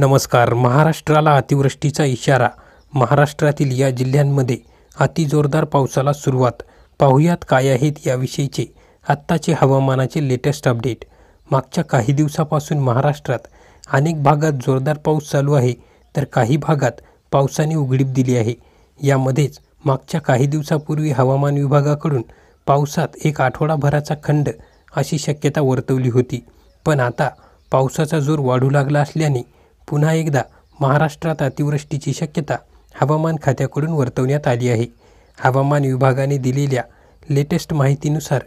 नमस्कार महाराष्ट्राला अतिवृष्टीचा इशारा महाराष्ट्रातील या जिल्ह्यांमध्ये अतिजोरदार पावसाला सुरुवात पाहुयात काय आहेत याविषयीचे आत्ताचे हवामानाचे लेटेस्ट अपडेट मागच्या काही दिवसापासून महाराष्ट्रात अनेक भागात जोरदार पाऊस चालू आहे तर काही भागात पावसाने उघडीप दिली आहे यामध्येच मागच्या काही दिवसापूर्वी हवामान विभागाकडून पावसात एक आठवडाभराचा खंड अशी शक्यता वर्तवली होती पण आता पावसाचा जोर वाढू लागला असल्याने पुन्हा एकदा महाराष्ट्रात अतिवृष्टीची शक्यता हवामान खात्याकडून वर्तवण्यात आली आहे हवामान विभागाने दिलेल्या लेटेस्ट माहितीनुसार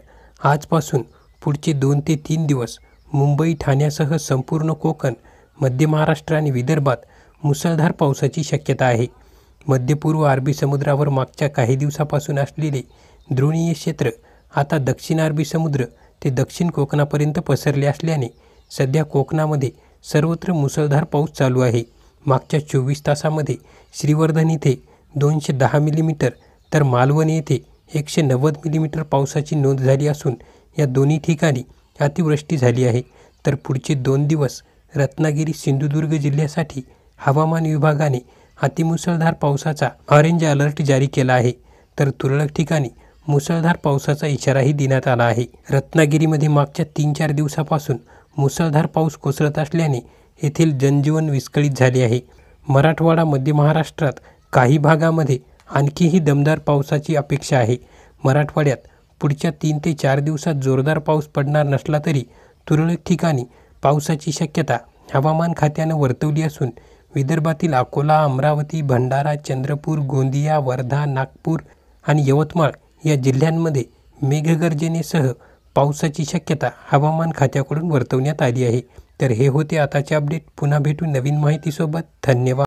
आजपासून पुढचे दोन ते तीन दिवस मुंबई ठाण्यासह संपूर्ण कोकण मध्य महाराष्ट्र आणि विदर्भात मुसळधार पावसाची शक्यता आहे मध्यपूर्व अरबी समुद्रावर मागच्या काही दिवसापासून असलेले द्रोणीय क्षेत्र आता दक्षिण अरबी समुद्र ते दक्षिण कोकणापर्यंत पसरले असल्याने सध्या कोकणामध्ये सर्वत्र मुसळधार पाऊस चालू आहे मागच्या चोवीस तासामध्ये श्रीवर्धन येथे दोनशे दहा मिलीमीटर तर मालवण येथे एकशे नव्वद मिलीमीटर पावसाची नोंद झाली असून या दोन्ही ठिकाणी अतिवृष्टी झाली आहे तर पुढचे दोन दिवस रत्नागिरी सिंधुदुर्ग जिल्ह्यासाठी हवामान विभागाने अतिमुसळधार पावसाचा ऑरेंज अलर्ट जारी केला आहे तर तुरळक ठिकाणी मुसळधार पावसाचा इशाराही देण्यात आला आहे रत्नागिरीमध्ये मागच्या तीन चार दिवसापासून मुसळधार पाऊस कोसळत असल्याने येथील जनजीवन विस्कळीत झाले आहे मराठवाडा मध्य महाराष्ट्रात काही भागामध्ये आणखीही दमदार पावसाची अपेक्षा आहे मराठवाड्यात पुढच्या तीन ते चार दिवसात जोरदार पाऊस पडणार नसला तरी तुरळक ठिकाणी पावसाची शक्यता हवामान खात्यानं वर्तवली असून विदर्भातील अकोला अमरावती भंडारा चंद्रपूर गोंदिया वर्धा नागपूर आणि यवतमाळ या जिल्ह्यांमध्ये मेघगर्जनेसह पावसाची शक्यता हवामान खात्याकडून वर्तवण्यात आली आहे तर हे होते आताचे अपडेट पुन्हा भेटू नवीन माहितीसोबत धन्यवाद